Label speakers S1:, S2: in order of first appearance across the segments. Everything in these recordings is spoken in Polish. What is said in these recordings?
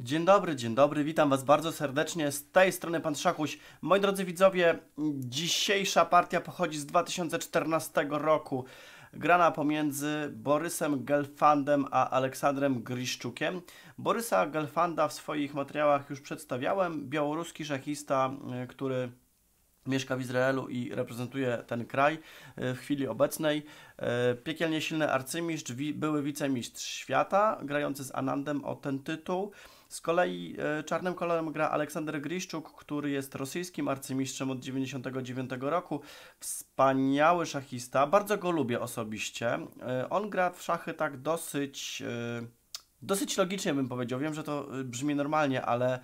S1: Dzień dobry, dzień dobry, witam Was bardzo serdecznie. Z tej strony Pan Szakuś. Moi drodzy widzowie, dzisiejsza partia pochodzi z 2014 roku. Grana pomiędzy Borysem Gelfandem a Aleksandrem Griszczukiem. Borysa Gelfanda w swoich materiałach już przedstawiałem. Białoruski szachista, y, który mieszka w Izraelu i reprezentuje ten kraj y, w chwili obecnej. Y, piekielnie silny arcymistrz, były wicemistrz świata, grający z Anandem o ten tytuł. Z kolei e, czarnym kolorem gra Aleksander Griszczuk, który jest rosyjskim arcymistrzem od 1999 roku. Wspaniały szachista, bardzo go lubię osobiście. E, on gra w szachy tak dosyć e, dosyć logicznie bym powiedział. Wiem, że to brzmi normalnie, ale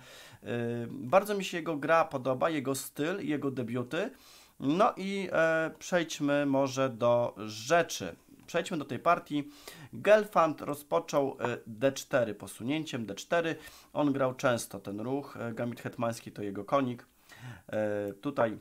S1: bardzo mi się jego gra podoba, jego styl, jego debiuty. No i przejdźmy może do rzeczy. Przejdźmy do tej partii. Gelfand rozpoczął e, d4 posunięciem, d4. On grał często ten ruch. E, Gambit hetmański to jego konik. E, tutaj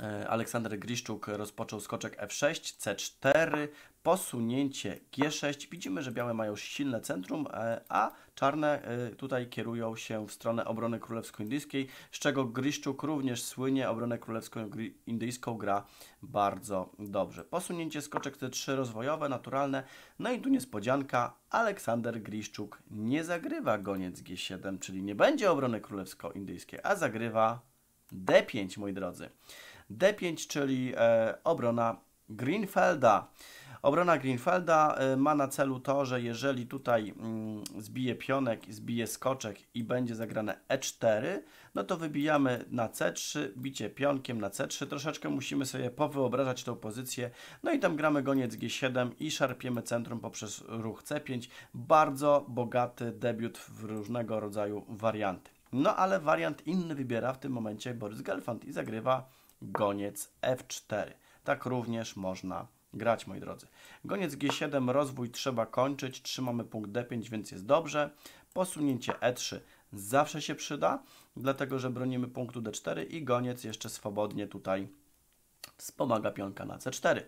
S1: E, Aleksander Griszczuk rozpoczął skoczek F6, C4, posunięcie G6. Widzimy, że białe mają silne centrum, e, a czarne e, tutaj kierują się w stronę obrony królewsko-indyjskiej, z czego Griszczuk również słynie obronę królewsko-indyjską, gra bardzo dobrze. Posunięcie skoczek C3 rozwojowe, naturalne, no i tu niespodzianka, Aleksander Griszczuk nie zagrywa goniec G7, czyli nie będzie obrony królewsko-indyjskiej, a zagrywa D5, moi drodzy. D5, czyli e, obrona Greenfelda. Obrona Greenfelda e, ma na celu to, że jeżeli tutaj mm, zbije pionek, zbije skoczek i będzie zagrane E4, no to wybijamy na C3, bicie pionkiem na C3. Troszeczkę musimy sobie powyobrażać tą pozycję. No i tam gramy goniec G7 i szarpiemy centrum poprzez ruch C5. Bardzo bogaty debiut w różnego rodzaju warianty. No ale wariant inny wybiera w tym momencie Borys Gelfand i zagrywa goniec F4. Tak również można grać, moi drodzy. Goniec G7, rozwój trzeba kończyć, trzymamy punkt D5, więc jest dobrze. Posunięcie E3 zawsze się przyda, dlatego że bronimy punktu D4 i goniec jeszcze swobodnie tutaj wspomaga pionka na C4.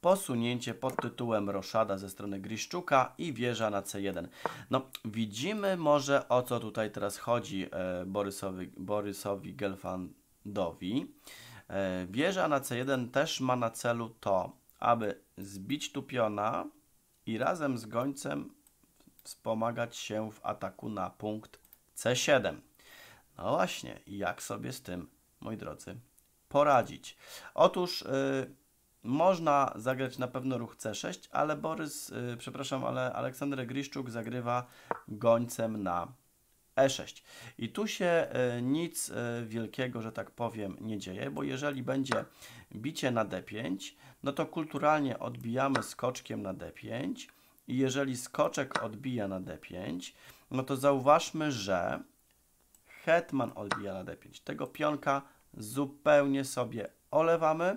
S1: Posunięcie pod tytułem Roszada ze strony Griszczuka i wieża na C1. No, widzimy może o co tutaj teraz chodzi e, Borysowi, Borysowi Gelfandowi. E, wieża na C1 też ma na celu to, aby zbić tu piona i razem z gońcem wspomagać się w ataku na punkt C7. No właśnie, jak sobie z tym, moi drodzy, poradzić? Otóż y, można zagrać na pewno ruch C6, ale Borys, y, przepraszam, ale Aleksander Griszczuk zagrywa gońcem na E6. I tu się e, nic e, wielkiego, że tak powiem, nie dzieje, bo jeżeli będzie bicie na D5, no to kulturalnie odbijamy skoczkiem na D5 i jeżeli skoczek odbija na D5, no to zauważmy, że hetman odbija na D5. Tego pionka zupełnie sobie olewamy,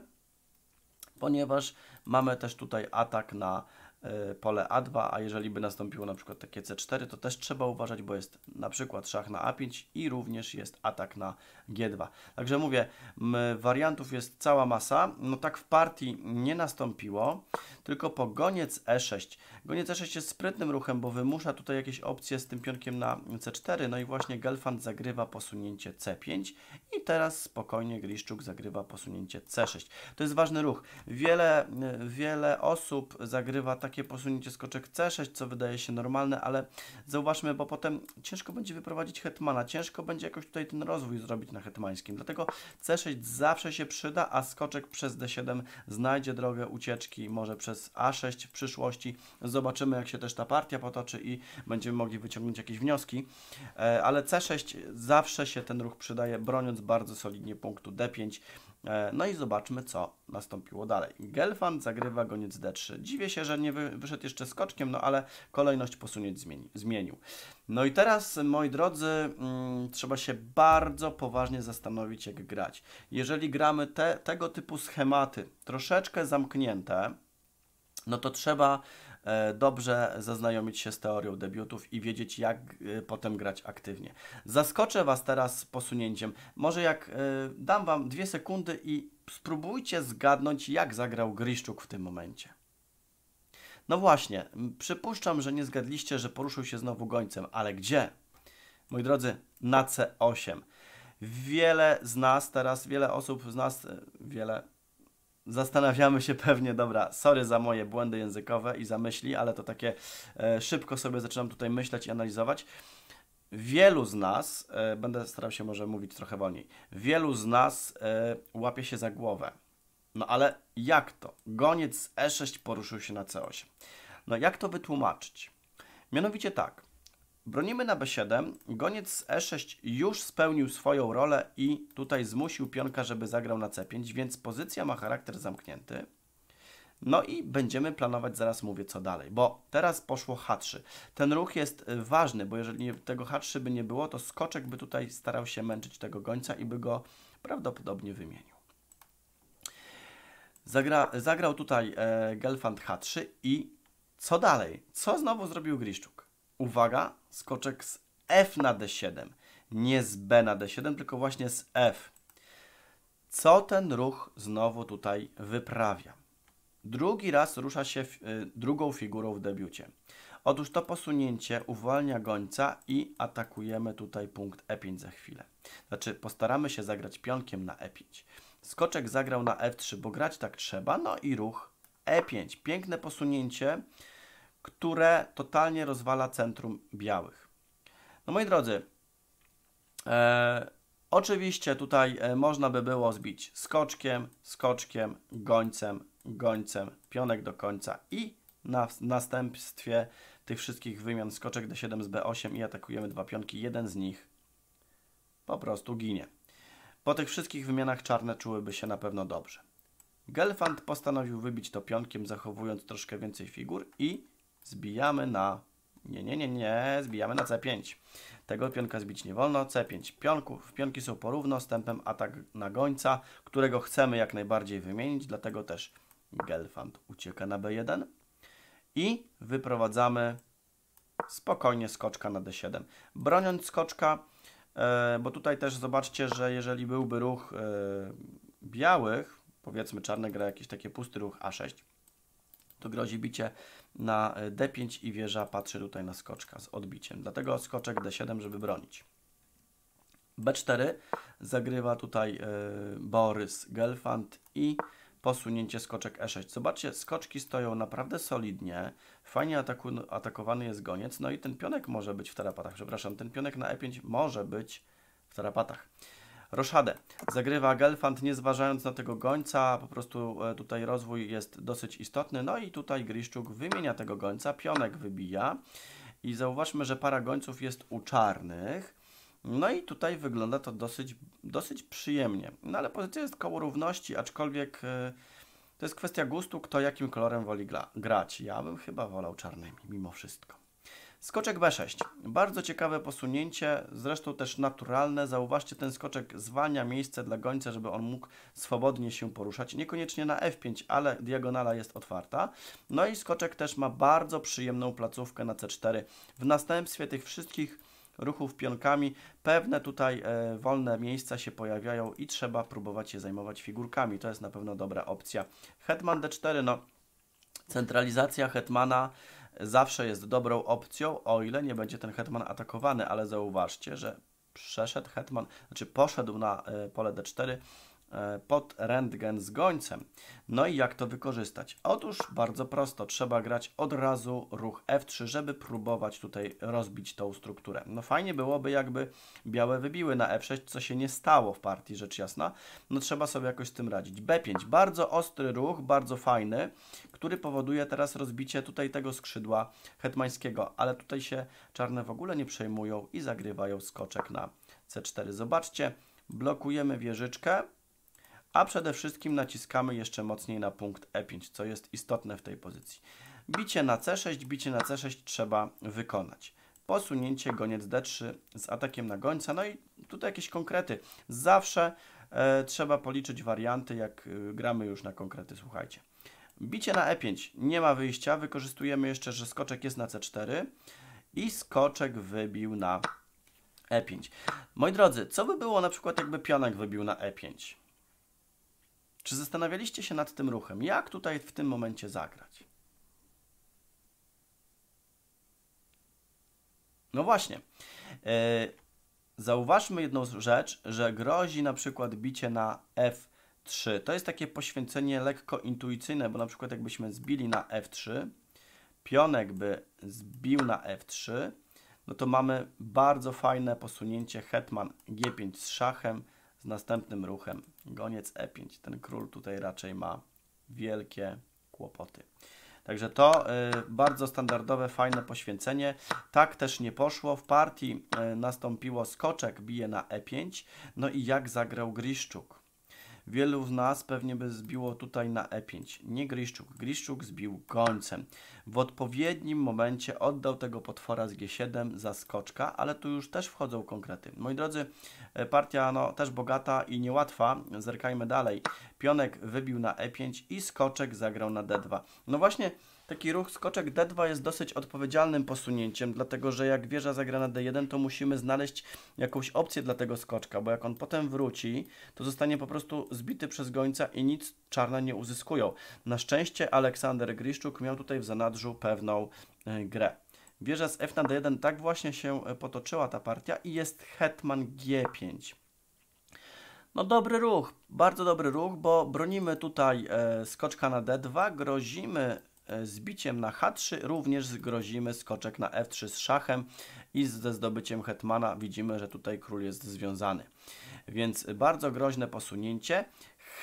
S1: ponieważ mamy też tutaj atak na E, pole A2, a jeżeli by nastąpiło na przykład takie C4, to też trzeba uważać, bo jest na przykład szach na A5 i również jest atak na G2. Także mówię, wariantów jest cała masa. No tak w partii nie nastąpiło, tylko po e goniec E6. Goniec E6 jest sprytnym ruchem, bo wymusza tutaj jakieś opcje z tym pionkiem na C4, no i właśnie Gelfand zagrywa posunięcie C5 i teraz spokojnie Griszczuk zagrywa posunięcie C6. To jest ważny ruch. Wiele, e, wiele osób zagrywa tak takie posunięcie skoczek C6, co wydaje się normalne, ale zauważmy, bo potem ciężko będzie wyprowadzić hetmana, ciężko będzie jakoś tutaj ten rozwój zrobić na hetmańskim. Dlatego C6 zawsze się przyda, a skoczek przez D7 znajdzie drogę ucieczki, może przez A6 w przyszłości. Zobaczymy, jak się też ta partia potoczy i będziemy mogli wyciągnąć jakieś wnioski. E, ale C6 zawsze się ten ruch przydaje, broniąc bardzo solidnie punktu D5. E, no i zobaczmy, co nastąpiło dalej. Gelfand zagrywa goniec D3. Dziwię się, że nie wyszedł jeszcze skoczkiem, no ale kolejność posunięć zmieni, zmienił. No i teraz, moi drodzy, mm, trzeba się bardzo poważnie zastanowić, jak grać. Jeżeli gramy te, tego typu schematy, troszeczkę zamknięte, no to trzeba E, dobrze zaznajomić się z teorią debiutów i wiedzieć, jak e, potem grać aktywnie. Zaskoczę Was teraz posunięciem. Może jak e, dam Wam dwie sekundy i spróbujcie zgadnąć, jak zagrał Griszczuk w tym momencie. No właśnie, przypuszczam, że nie zgadliście, że poruszył się znowu gońcem, ale gdzie? Moi drodzy, na C8. Wiele z nas teraz, wiele osób z nas, wiele Zastanawiamy się pewnie, dobra, sorry za moje błędy językowe i za myśli, ale to takie e, szybko sobie zaczynam tutaj myśleć i analizować. Wielu z nas, e, będę starał się może mówić trochę wolniej, wielu z nas e, łapie się za głowę. No ale jak to? Goniec E6 poruszył się na C8. No jak to wytłumaczyć? Mianowicie tak, Bronimy na b7, goniec e z e6 już spełnił swoją rolę i tutaj zmusił pionka, żeby zagrał na c5, więc pozycja ma charakter zamknięty. No i będziemy planować, zaraz mówię co dalej, bo teraz poszło h3. Ten ruch jest y, ważny, bo jeżeli tego h3 by nie było, to skoczek by tutaj starał się męczyć tego gońca i by go prawdopodobnie wymienił. Zagra, zagrał tutaj e, Gelfand h3 i co dalej? Co znowu zrobił Griszczuk? uwaga, skoczek z F na D7. Nie z B na D7, tylko właśnie z F. Co ten ruch znowu tutaj wyprawia? Drugi raz rusza się w, y, drugą figurą w debiucie. Otóż to posunięcie uwalnia gońca i atakujemy tutaj punkt E5 za chwilę. Znaczy postaramy się zagrać pionkiem na E5. Skoczek zagrał na F3, bo grać tak trzeba, no i ruch E5. Piękne posunięcie, które totalnie rozwala centrum białych. No moi drodzy, e, oczywiście tutaj e, można by było zbić skoczkiem, skoczkiem, gońcem, gońcem, pionek do końca i na następstwie tych wszystkich wymian skoczek D7 z B8 i atakujemy dwa pionki. Jeden z nich po prostu ginie. Po tych wszystkich wymianach czarne czułyby się na pewno dobrze. Gelfand postanowił wybić to pionkiem, zachowując troszkę więcej figur i zbijamy na... Nie, nie, nie, nie, zbijamy na C5. Tego pionka zbić nie wolno. C5 pionków. Pionki są porówno z tempem atak na gońca, którego chcemy jak najbardziej wymienić, dlatego też Gelfand ucieka na B1 i wyprowadzamy spokojnie skoczka na D7. Broniąc skoczka, e, bo tutaj też zobaczcie, że jeżeli byłby ruch e, białych, powiedzmy czarny gra jakiś taki pusty ruch A6, to grozi bicie na e, D5 i wieża patrzy tutaj na skoczka z odbiciem. Dlatego skoczek D7, żeby bronić. B4 zagrywa tutaj e, Borys Gelfand i posunięcie skoczek E6. Zobaczcie, skoczki stoją naprawdę solidnie, fajnie ataku, atakowany jest goniec, no i ten pionek może być w tarapatach, przepraszam, ten pionek na E5 może być w tarapatach. Roszadę. Zagrywa Gelfand, nie zważając na tego gońca, po prostu e, tutaj rozwój jest dosyć istotny. No i tutaj Griszczuk wymienia tego gońca, pionek wybija i zauważmy, że para gońców jest u czarnych. No i tutaj wygląda to dosyć, dosyć przyjemnie. No ale pozycja jest koło równości, aczkolwiek e, to jest kwestia gustu, kto jakim kolorem woli gra grać. Ja bym chyba wolał czarnymi mimo wszystko. Skoczek B6. Bardzo ciekawe posunięcie, zresztą też naturalne. Zauważcie, ten skoczek zwalnia miejsce dla gońca, żeby on mógł swobodnie się poruszać. Niekoniecznie na F5, ale diagonala jest otwarta. No i skoczek też ma bardzo przyjemną placówkę na C4. W następstwie tych wszystkich ruchów pionkami, pewne tutaj e, wolne miejsca się pojawiają i trzeba próbować je zajmować figurkami. To jest na pewno dobra opcja. Hetman D4, no centralizacja Hetmana zawsze jest dobrą opcją, o ile nie będzie ten hetman atakowany, ale zauważcie, że przeszedł hetman, znaczy poszedł na e, pole d4, E, pod rentgen z gońcem. No i jak to wykorzystać? Otóż bardzo prosto, trzeba grać od razu ruch F3, żeby próbować tutaj rozbić tą strukturę. No fajnie byłoby jakby białe wybiły na F6, co się nie stało w partii, rzecz jasna. No trzeba sobie jakoś z tym radzić. B5, bardzo ostry ruch, bardzo fajny, który powoduje teraz rozbicie tutaj tego skrzydła hetmańskiego, ale tutaj się czarne w ogóle nie przejmują i zagrywają skoczek na C4. Zobaczcie, blokujemy wieżyczkę, a przede wszystkim naciskamy jeszcze mocniej na punkt E5, co jest istotne w tej pozycji. Bicie na C6, bicie na C6 trzeba wykonać. Posunięcie goniec D3 z atakiem na gońca, no i tutaj jakieś konkrety. Zawsze e, trzeba policzyć warianty, jak e, gramy już na konkrety, słuchajcie. Bicie na E5, nie ma wyjścia, wykorzystujemy jeszcze, że skoczek jest na C4 i skoczek wybił na E5. Moi drodzy, co by było na przykład jakby pionek wybił na E5? Czy zastanawialiście się nad tym ruchem? Jak tutaj w tym momencie zagrać? No właśnie. E, zauważmy jedną rzecz, że grozi na przykład bicie na F3. To jest takie poświęcenie lekko intuicyjne, bo na przykład jakbyśmy zbili na F3, pionek by zbił na F3, no to mamy bardzo fajne posunięcie hetman G5 z szachem, z następnym ruchem. Goniec e5. Ten król tutaj raczej ma wielkie kłopoty. Także to y, bardzo standardowe, fajne poświęcenie. Tak też nie poszło. W partii y, nastąpiło skoczek, bije na e5. No i jak zagrał Griszczuk? Wielu z nas pewnie by zbiło tutaj na E5. Nie Griszczuk. Griszczuk zbił gońcem. W odpowiednim momencie oddał tego potwora z G7 za skoczka, ale tu już też wchodzą konkrety. Moi drodzy, e, partia no, też bogata i niełatwa. Zerkajmy dalej pionek wybił na e5 i skoczek zagrał na d2. No właśnie taki ruch skoczek d2 jest dosyć odpowiedzialnym posunięciem, dlatego że jak wieża zagra na d1, to musimy znaleźć jakąś opcję dla tego skoczka, bo jak on potem wróci, to zostanie po prostu zbity przez gońca i nic czarna nie uzyskują. Na szczęście Aleksander Griszczuk miał tutaj w zanadrzu pewną e, grę. Wieża z f na d1 tak właśnie się e, potoczyła ta partia i jest hetman g5. No dobry ruch, bardzo dobry ruch, bo bronimy tutaj e, skoczka na D2, grozimy e, zbiciem na H3, również grozimy skoczek na F3 z szachem i ze zdobyciem hetmana widzimy, że tutaj król jest związany. Więc bardzo groźne posunięcie.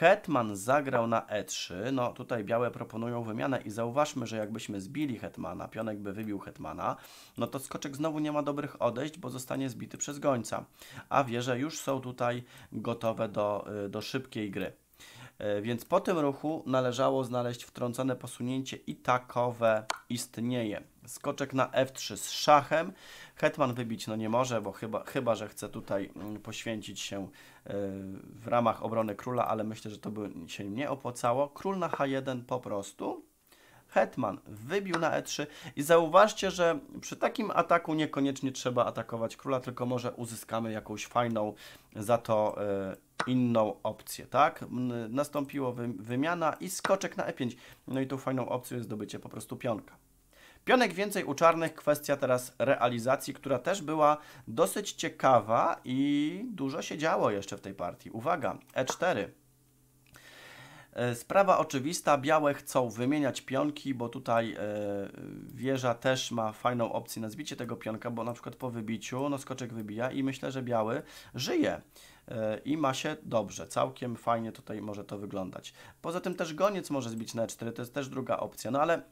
S1: Hetman zagrał na E3, no tutaj białe proponują wymianę i zauważmy, że jakbyśmy zbili Hetmana, pionek by wybił Hetmana, no to skoczek znowu nie ma dobrych odejść, bo zostanie zbity przez gońca. A wieże już są tutaj gotowe do, y, do szybkiej gry. Y, więc po tym ruchu należało znaleźć wtrącone posunięcie i takowe istnieje skoczek na f3 z szachem. Hetman wybić no nie może, bo chyba, chyba że chce tutaj mm, poświęcić się e, w ramach obrony króla, ale myślę, że to by się nie opłacało. Król na h1 po prostu. Hetman wybił na e3 i zauważcie, że przy takim ataku niekoniecznie trzeba atakować króla, tylko może uzyskamy jakąś fajną za to e, inną opcję, tak? Nastąpiła wymiana i skoczek na e5. No i tu fajną opcją jest zdobycie po prostu pionka. Pionek więcej u czarnych, kwestia teraz realizacji, która też była dosyć ciekawa i dużo się działo jeszcze w tej partii. Uwaga, E4. E, sprawa oczywista, białe chcą wymieniać pionki, bo tutaj e, wieża też ma fajną opcję na zbicie tego pionka, bo na przykład po wybiciu, no skoczek wybija i myślę, że biały żyje e, i ma się dobrze, całkiem fajnie tutaj może to wyglądać. Poza tym też goniec może zbić na 4, to jest też druga opcja, no ale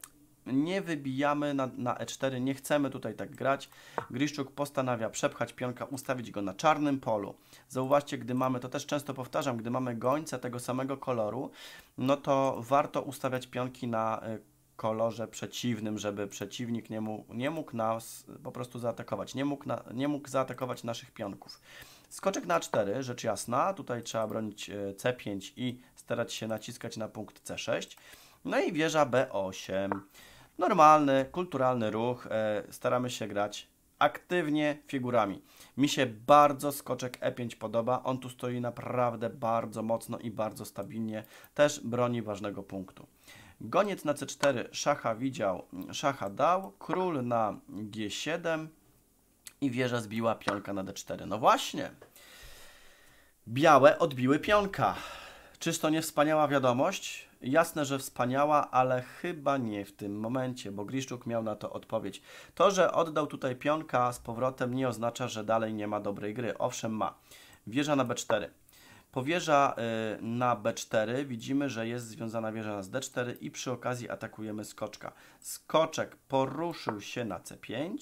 S1: nie wybijamy na, na e4, nie chcemy tutaj tak grać. Griszczuk postanawia przepchać pionka, ustawić go na czarnym polu. Zauważcie, gdy mamy, to też często powtarzam, gdy mamy gońce tego samego koloru, no to warto ustawiać pionki na y, kolorze przeciwnym, żeby przeciwnik nie mógł, nie mógł nas po prostu zaatakować, nie mógł, na, nie mógł zaatakować naszych pionków. Skoczek na 4, e rzecz jasna, tutaj trzeba bronić y, C5 i starać się naciskać na punkt C6. No i wieża B8 normalny, kulturalny ruch. E, staramy się grać aktywnie figurami. Mi się bardzo skoczek E5 podoba. On tu stoi naprawdę bardzo mocno i bardzo stabilnie. Też broni ważnego punktu. Goniec na C4 szacha widział, szacha dał, król na G7 i wieża zbiła pionka na D4. No właśnie, białe odbiły pionka. Czyż to nie wspaniała wiadomość? Jasne, że wspaniała, ale chyba nie w tym momencie, bo Griszczuk miał na to odpowiedź. To, że oddał tutaj pionka z powrotem nie oznacza, że dalej nie ma dobrej gry. Owszem ma. Wieża na B4. Powieża y, na B4 widzimy, że jest związana wieża z D4 i przy okazji atakujemy skoczka. Skoczek poruszył się na C5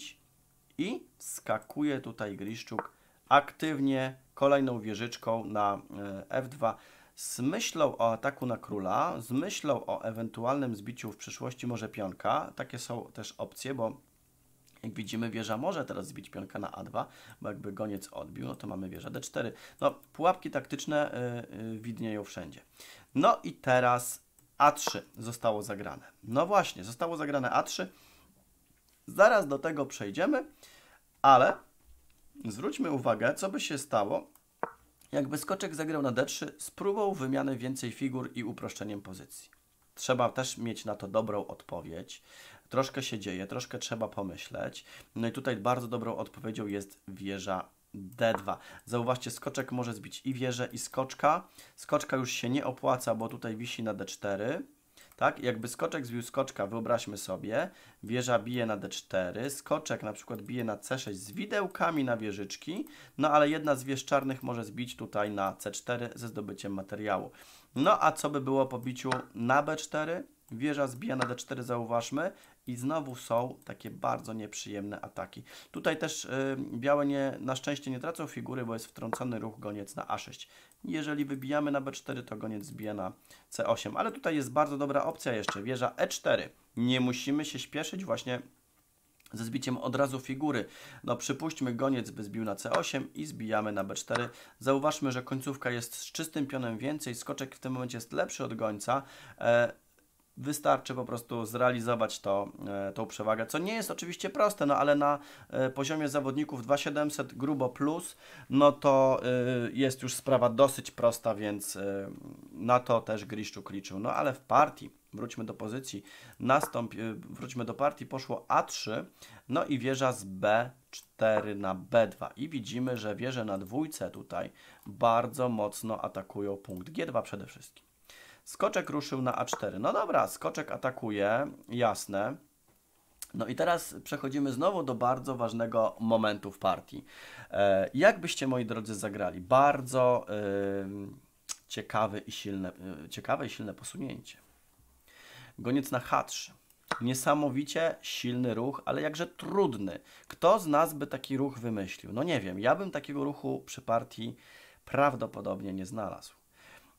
S1: i skakuje tutaj Griszczuk aktywnie kolejną wieżyczką na y, F2 z myślą o ataku na króla, z myślą o ewentualnym zbiciu w przyszłości może pionka. Takie są też opcje, bo jak widzimy, wieża może teraz zbić pionka na A2, bo jakby goniec odbił, no to mamy wieża D4. No, pułapki taktyczne yy, yy, widnieją wszędzie. No i teraz A3 zostało zagrane. No właśnie, zostało zagrane A3. Zaraz do tego przejdziemy, ale zwróćmy uwagę, co by się stało, jakby skoczek zagrał na d3 spróbował wymiany więcej figur i uproszczeniem pozycji. Trzeba też mieć na to dobrą odpowiedź. Troszkę się dzieje, troszkę trzeba pomyśleć. No i tutaj bardzo dobrą odpowiedzią jest wieża D2. Zauważcie, skoczek może zbić i wieżę, i skoczka. Skoczka już się nie opłaca, bo tutaj wisi na D4 tak? Jakby skoczek zbił skoczka, wyobraźmy sobie, wieża bije na d4, skoczek na przykład bije na c6 z widełkami na wieżyczki, no ale jedna z wież czarnych może zbić tutaj na c4 ze zdobyciem materiału. No a co by było po biciu na b4? Wieża zbija na d4, zauważmy, i znowu są takie bardzo nieprzyjemne ataki. Tutaj też y, białe nie, na szczęście nie tracą figury, bo jest wtrącony ruch goniec na a6. Jeżeli wybijamy na B4, to goniec zbija na C8. Ale tutaj jest bardzo dobra opcja jeszcze, wieża E4. Nie musimy się śpieszyć właśnie ze zbiciem od razu figury. No przypuśćmy goniec by zbił na C8 i zbijamy na B4. Zauważmy, że końcówka jest z czystym pionem więcej, skoczek w tym momencie jest lepszy od gońca, e, Wystarczy po prostu zrealizować to, e, tą przewagę, co nie jest oczywiście proste, no ale na e, poziomie zawodników 2700 grubo plus, no to e, jest już sprawa dosyć prosta, więc na to też Griszczuk liczył. No ale w partii, wróćmy do pozycji, nastąp, wróćmy do partii, poszło A3, no i wieża z B4 na B2. I widzimy, że wieże na dwójce tutaj bardzo mocno atakują punkt G2 przede wszystkim. Skoczek ruszył na A4. No dobra, skoczek atakuje, jasne. No i teraz przechodzimy znowu do bardzo ważnego momentu w partii. E, jak byście, moi drodzy, zagrali? Bardzo yy, ciekawe, i silne, yy, ciekawe i silne posunięcie. Goniec na H3. Niesamowicie silny ruch, ale jakże trudny. Kto z nas by taki ruch wymyślił? No nie wiem, ja bym takiego ruchu przy partii prawdopodobnie nie znalazł.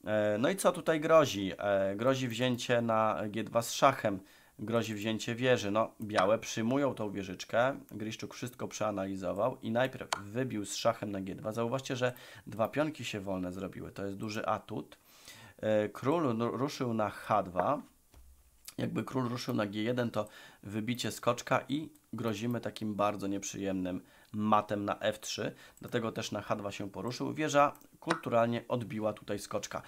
S1: E, no i co tutaj grozi? E, grozi wzięcie na G2 z szachem, grozi wzięcie wieży. No, białe przyjmują tą wieżyczkę. Griszczuk wszystko przeanalizował i najpierw wybił z szachem na G2. Zauważcie, że dwa pionki się wolne zrobiły. To jest duży atut. E, król ruszył na H2. Jakby król ruszył na G1, to wybicie skoczka i grozimy takim bardzo nieprzyjemnym matem na F3. Dlatego też na H2 się poruszył. Wieża kulturalnie odbiła tutaj skoczka.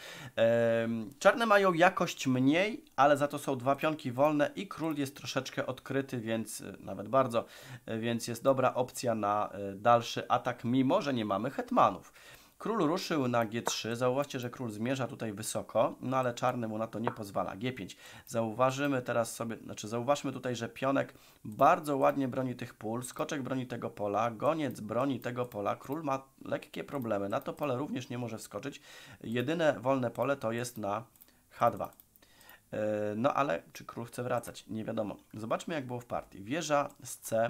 S1: Czarne mają jakość mniej, ale za to są dwa pionki wolne i król jest troszeczkę odkryty, więc e, nawet bardzo, e, więc jest dobra opcja na e, dalszy atak, mimo że nie mamy hetmanów. Król ruszył na G3. Zauważcie, że król zmierza tutaj wysoko, no ale czarny mu na to nie pozwala. G5. Zauważymy teraz sobie, znaczy zauważmy tutaj, że pionek bardzo ładnie broni tych pól, skoczek broni tego pola, goniec broni tego pola, król ma lekkie problemy. Na to pole również nie może wskoczyć. Jedyne wolne pole to jest na H2. E, no ale czy król chce wracać? Nie wiadomo. Zobaczmy jak było w partii. Wieża z C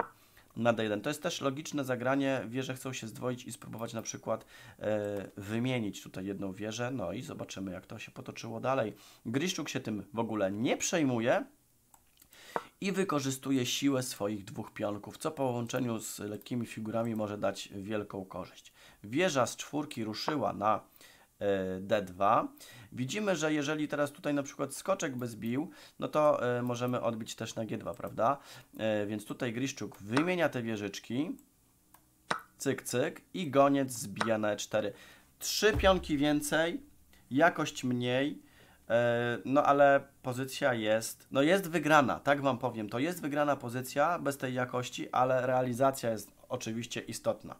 S1: na D1. To jest też logiczne zagranie, wieże chcą się zdwoić i spróbować na przykład e, wymienić tutaj jedną wieżę, no i zobaczymy jak to się potoczyło dalej. Griszczuk się tym w ogóle nie przejmuje, i wykorzystuje siłę swoich dwóch pionków, co po połączeniu z lekkimi figurami może dać wielką korzyść. Wieża z czwórki ruszyła na E, D2. Widzimy, że jeżeli teraz tutaj na przykład skoczek by zbił, no to e, możemy odbić też na G2, prawda? E, więc tutaj Griszczuk wymienia te wieżyczki, cyk, cyk i goniec zbija na E4. Trzy pionki więcej, jakość mniej, no ale pozycja jest, no jest wygrana, tak Wam powiem, to jest wygrana pozycja bez tej jakości, ale realizacja jest oczywiście istotna.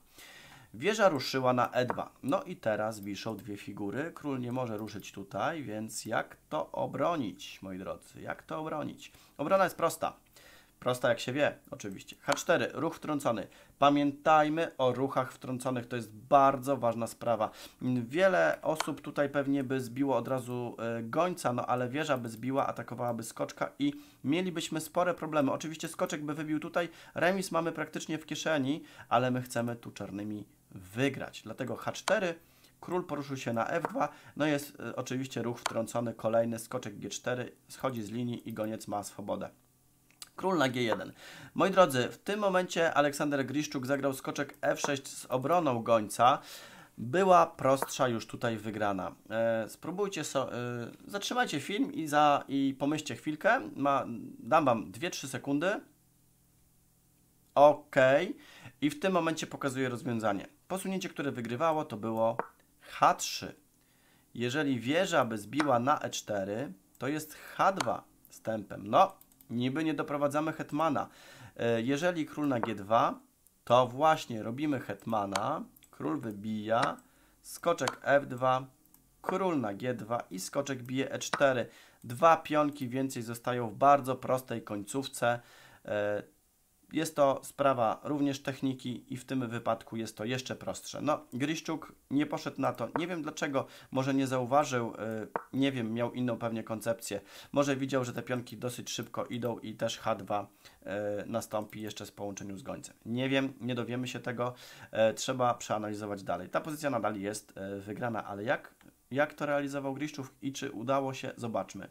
S1: Wieża ruszyła na E2. No i teraz wiszą dwie figury. Król nie może ruszyć tutaj, więc jak to obronić, moi drodzy? Jak to obronić? Obrona jest prosta. Prosta jak się wie, oczywiście. H4, ruch wtrącony. Pamiętajmy o ruchach wtrąconych, to jest bardzo ważna sprawa. Wiele osób tutaj pewnie by zbiło od razu e, gońca, no ale wieża by zbiła, atakowałaby skoczka i mielibyśmy spore problemy. Oczywiście skoczek by wybił tutaj, remis mamy praktycznie w kieszeni, ale my chcemy tu czarnymi wygrać. Dlatego H4, król poruszył się na F2, no jest y, oczywiście ruch wtrącony, kolejny skoczek G4, schodzi z linii i goniec ma swobodę. Król na G1. Moi drodzy, w tym momencie Aleksander Griszczuk zagrał skoczek F6 z obroną gońca. Była prostsza już tutaj wygrana. E, spróbujcie, so, e, zatrzymajcie film i, za, i pomyślcie chwilkę. Ma, dam Wam 2-3 sekundy. OK. I w tym momencie pokazuję rozwiązanie. Posunięcie, które wygrywało, to było H3. Jeżeli wieża by zbiła na E4, to jest H2 z tempem. No, niby nie doprowadzamy hetmana. E, jeżeli król na G2, to właśnie robimy hetmana, król wybija, skoczek F2, król na G2 i skoczek bije E4. Dwa pionki więcej zostają w bardzo prostej końcówce. E, jest to sprawa również techniki i w tym wypadku jest to jeszcze prostsze. No, Griszczuk nie poszedł na to. Nie wiem dlaczego, może nie zauważył, y, nie wiem, miał inną pewnie koncepcję. Może widział, że te pionki dosyć szybko idą i też H2 y, nastąpi jeszcze z połączeniu z gońcem. Nie wiem, nie dowiemy się tego. E, trzeba przeanalizować dalej. Ta pozycja nadal jest e, wygrana, ale jak, jak to realizował Griszczuk i czy udało się, zobaczmy.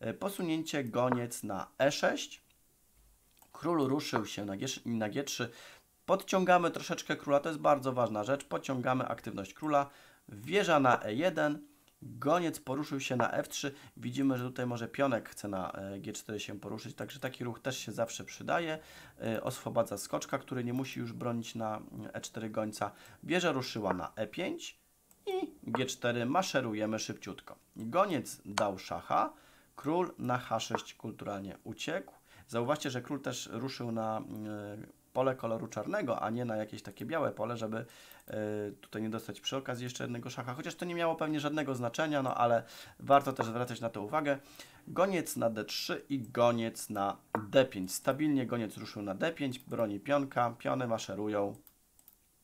S1: E, posunięcie goniec na E6 Król ruszył się na, G, 3 Podciągamy troszeczkę króla, to jest bardzo ważna rzecz. Podciągamy aktywność króla. Wieża na E1. Goniec poruszył się na F3. Widzimy, że tutaj może pionek chce na e, G4 się poruszyć, także taki ruch też się zawsze przydaje. E, Oswobadza skoczka, który nie musi już bronić na mm, E4 gońca. Wieża ruszyła na E5 i G4 maszerujemy szybciutko. Goniec dał szacha, król na H6 kulturalnie uciekł. Zauważcie, że król też ruszył na e, pole koloru czarnego, a nie na jakieś takie białe pole, żeby e, tutaj nie dostać przy okazji jeszcze jednego szacha, chociaż to nie miało pewnie żadnego znaczenia, no ale warto też zwracać na to uwagę. Goniec na d3 i goniec na d5. Stabilnie goniec ruszył na d5, broni pionka, piony maszerują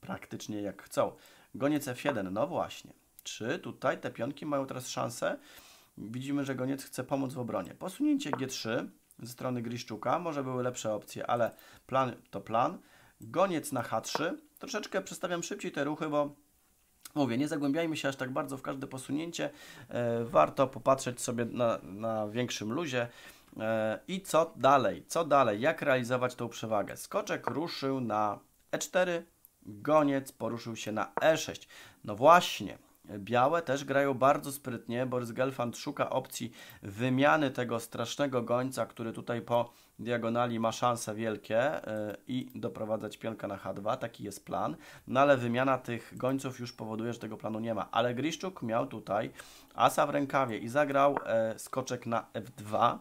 S1: praktycznie jak chcą. Goniec f1, no właśnie. Czy tutaj te pionki mają teraz szansę? Widzimy, że goniec chce pomóc w obronie. Posunięcie g3 ze strony Griszczuka. Może były lepsze opcje, ale plan to plan. Goniec na H3. Troszeczkę przestawiam szybciej te ruchy, bo mówię, nie zagłębiajmy się aż tak bardzo w każde posunięcie. E, warto popatrzeć sobie na, na większym luzie. E, I co dalej? Co dalej? Jak realizować tą przewagę? Skoczek ruszył na E4, goniec poruszył się na E6. No właśnie, Białe też grają bardzo sprytnie. Boris Gelfand szuka opcji wymiany tego strasznego gońca, który tutaj po diagonali ma szanse wielkie y, i doprowadzać pionka na H2. Taki jest plan. No ale wymiana tych gońców już powoduje, że tego planu nie ma. Ale Griszczuk miał tutaj asa w rękawie i zagrał y, skoczek na F2.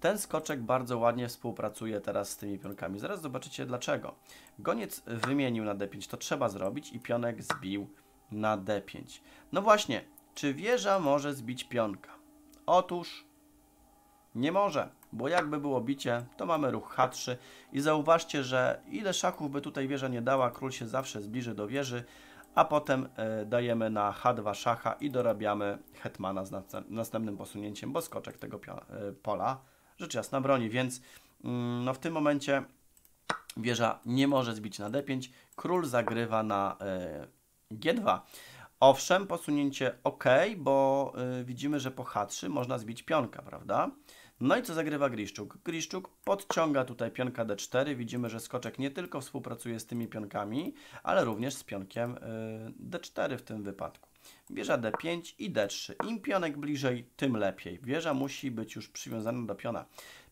S1: Ten skoczek bardzo ładnie współpracuje teraz z tymi pionkami. Zaraz zobaczycie dlaczego. Goniec wymienił na D5, to trzeba zrobić i pionek zbił na d5. No właśnie, czy wieża może zbić pionka? Otóż nie może, bo jakby było bicie, to mamy ruch h3 i zauważcie, że ile szachów by tutaj wieża nie dała, król się zawsze zbliży do wieży, a potem e, dajemy na h2 szacha i dorabiamy hetmana z następnym posunięciem, bo skoczek tego e, pola rzecz jasna broni, więc mm, no w tym momencie wieża nie może zbić na d5, król zagrywa na e, G2. Owszem, posunięcie OK, bo y, widzimy, że po H3 można zbić pionka, prawda? No i co zagrywa Griszczuk? Griszczuk podciąga tutaj pionka D4. Widzimy, że skoczek nie tylko współpracuje z tymi pionkami, ale również z pionkiem y, D4 w tym wypadku. Wieża D5 i D3. Im pionek bliżej, tym lepiej. Wieża musi być już przywiązana do piona.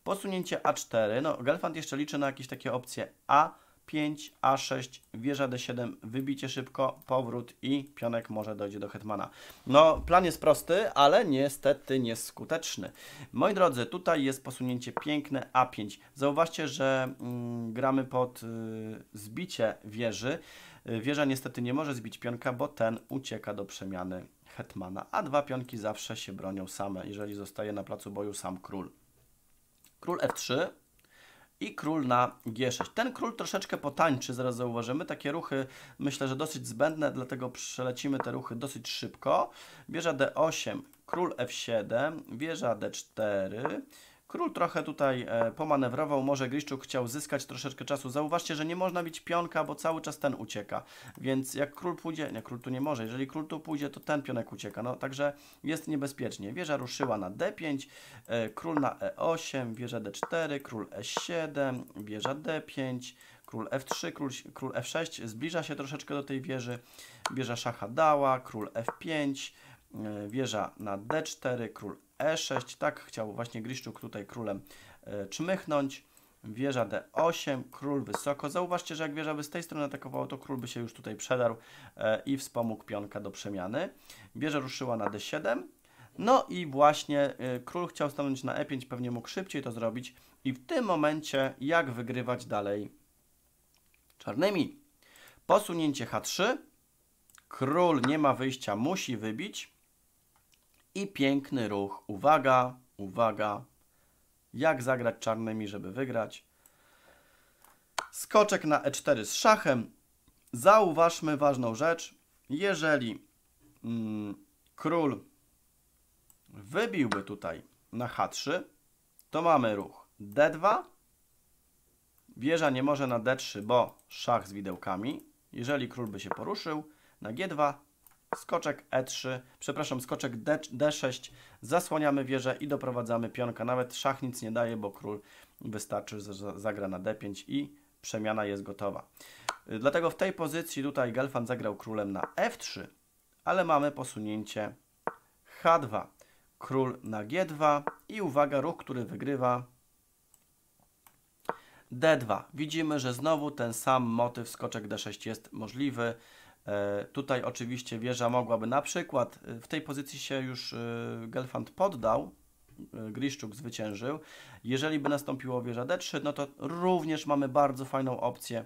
S1: Posunięcie A4. No, Gelfand jeszcze liczy na jakieś takie opcje A4 5, A6, wieża D7, wybicie szybko, powrót i pionek może dojdzie do hetmana. No, plan jest prosty, ale niestety nieskuteczny. Moi drodzy, tutaj jest posunięcie piękne A5. Zauważcie, że mm, gramy pod y, zbicie wieży. Y, wieża niestety nie może zbić pionka, bo ten ucieka do przemiany hetmana. A dwa pionki zawsze się bronią same, jeżeli zostaje na placu boju sam król. Król F3 i król na g6. Ten król troszeczkę potańczy, zaraz zauważymy. Takie ruchy myślę, że dosyć zbędne, dlatego przelecimy te ruchy dosyć szybko. Wieża d8, król f7, wieża d4, Król trochę tutaj e, pomanewrował, może Griszczuk chciał zyskać troszeczkę czasu. Zauważcie, że nie można bić pionka, bo cały czas ten ucieka. Więc jak król pójdzie, nie, król tu nie może, jeżeli król tu pójdzie, to ten pionek ucieka. No także jest niebezpiecznie. Wieża ruszyła na d5, e, król na e8, wieża d4, król e7, wieża d5, król f3, król, król f6, zbliża się troszeczkę do tej wieży, wieża szacha dała, król f5, E, wieża na d4, król e6, tak chciał właśnie Griszczuk tutaj królem e, czmychnąć, wieża d8, król wysoko. Zauważcie, że jak wieża by z tej strony atakowała, to król by się już tutaj przedarł e, i wspomógł pionka do przemiany. Wieża ruszyła na d7, no i właśnie król chciał stanąć na e5, pewnie mógł szybciej to zrobić i w tym momencie jak wygrywać dalej czarnymi. Posunięcie h3, król nie ma wyjścia, musi wybić, i piękny ruch. Uwaga, uwaga. Jak zagrać czarnymi, żeby wygrać? Skoczek na e4 z szachem. Zauważmy ważną rzecz. Jeżeli mm, król wybiłby tutaj na h3, to mamy ruch d2. Wieża nie może na d3, bo szach z widełkami. Jeżeli król by się poruszył na g2, skoczek E3, przepraszam, skoczek D, D6, zasłaniamy wieżę i doprowadzamy pionka. Nawet szach nic nie daje, bo król wystarczy, że zagra na D5 i przemiana jest gotowa. Y, dlatego w tej pozycji tutaj Gelfand zagrał królem na F3, ale mamy posunięcie H2, król na G2 i uwaga, ruch, który wygrywa D2. Widzimy, że znowu ten sam motyw skoczek D6 jest możliwy. E, tutaj oczywiście wieża mogłaby na przykład, e, w tej pozycji się już e, Gelfand poddał, Griszczuk zwyciężył. Jeżeli by nastąpiło wieża D3, no to również mamy bardzo fajną opcję.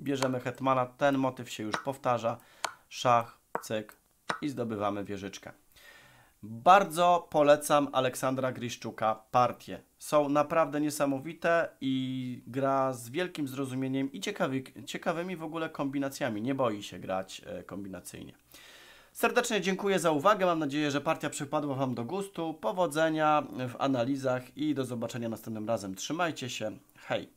S1: Bierzemy hetmana, ten motyw się już powtarza. Szach, cyk i zdobywamy wieżyczkę. Bardzo polecam Aleksandra Griszczuka partie. Są naprawdę niesamowite i gra z wielkim zrozumieniem i ciekawy, ciekawymi w ogóle kombinacjami. Nie boi się grać e, kombinacyjnie. Serdecznie dziękuję za uwagę. Mam nadzieję, że partia przypadła Wam do gustu. Powodzenia w analizach i do zobaczenia następnym razem. Trzymajcie się. Hej!